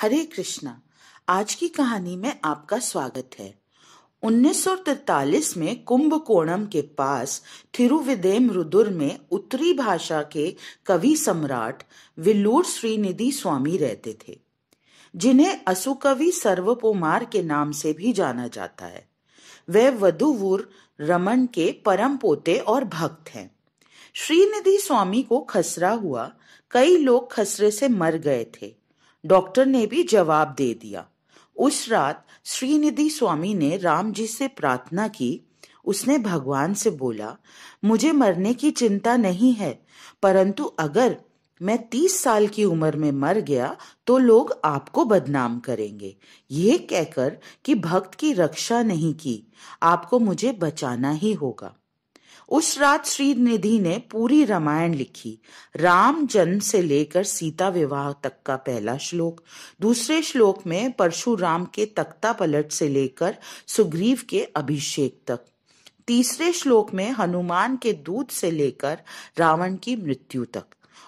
हरे कृष्णा आज की कहानी में आपका स्वागत है 1943 में कुंभकोणम के पास थिरुविदेम रुदुर में उत्तरी भाषा के कवि सम्राट विल्लूर श्रीनिधि स्वामी रहते थे जिन्हें असुकवि सर्वपोमार के नाम से भी जाना जाता है वे वधुवुर रमन के परम पोते और भक्त हैं श्रीनिधि स्वामी को खसरा हुआ कई लोग खसरे से मर गए थे डॉक्टर ने भी जवाब दे दिया उस रात श्रीनिधि स्वामी ने राम जी से प्रार्थना की उसने भगवान से बोला मुझे मरने की चिंता नहीं है परंतु अगर मैं तीस साल की उम्र में मर गया तो लोग आपको बदनाम करेंगे ये कहकर कि भक्त की रक्षा नहीं की आपको मुझे बचाना ही होगा उस रात श्री निधि ने पूरी रामायण लिखी राम जन्म से लेकर सीता विवाह तक का पहला श्लोक दूसरे श्लोक में परशुराम के तख्ता पलट से लेकर सुग्रीव के अभिषेक तक तीसरे श्लोक में हनुमान के दूध से लेकर रावण की मृत्यु तक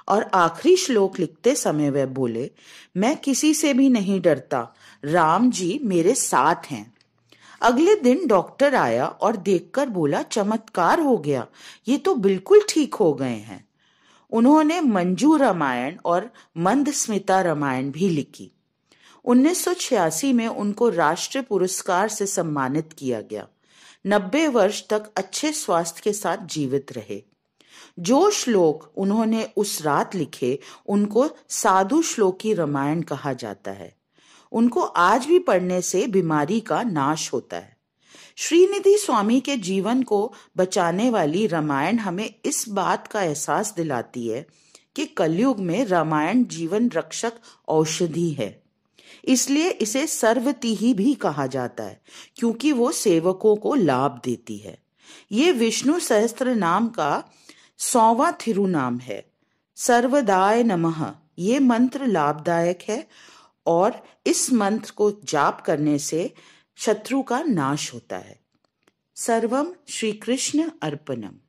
और आखिरी श्लोक लिखते समय वह बोले मैं किसी से भी नहीं डरता राम जी मेरे साथ हैं अगले दिन डॉक्टर आया और देखकर बोला चमत्कार हो गया ये तो बिल्कुल ठीक हो गए हैं उन्होंने मंजू रामायण और मंदस्मिता रामायण भी लिखी 1986 में उनको राष्ट्रीय पुरस्कार से सम्मानित किया गया नब्बे वर्ष तक अच्छे स्वास्थ्य के साथ जीवित रहे जो श्लोक उन्होंने उस रात लिखे उनको साधु श्लोकी रामायण कहा जाता है उनको आज भी पढ़ने से बीमारी का नाश होता है श्रीनिधि स्वामी के जीवन को बचाने वाली रामायण हमें इस बात का एहसास दिलाती है कि कलयुग में रामायण जीवन रक्षक औषधि है इसलिए इसे सर्वतीही भी कहा जाता है क्योंकि वो सेवकों को लाभ देती है ये विष्णु सहस्त्र नाम का सौवा थिरु नाम है सर्वदाय नमः ये मंत्र लाभदायक है और इस मंत्र को जाप करने से शत्रु का नाश होता है सर्वम श्री कृष्ण अर्पणम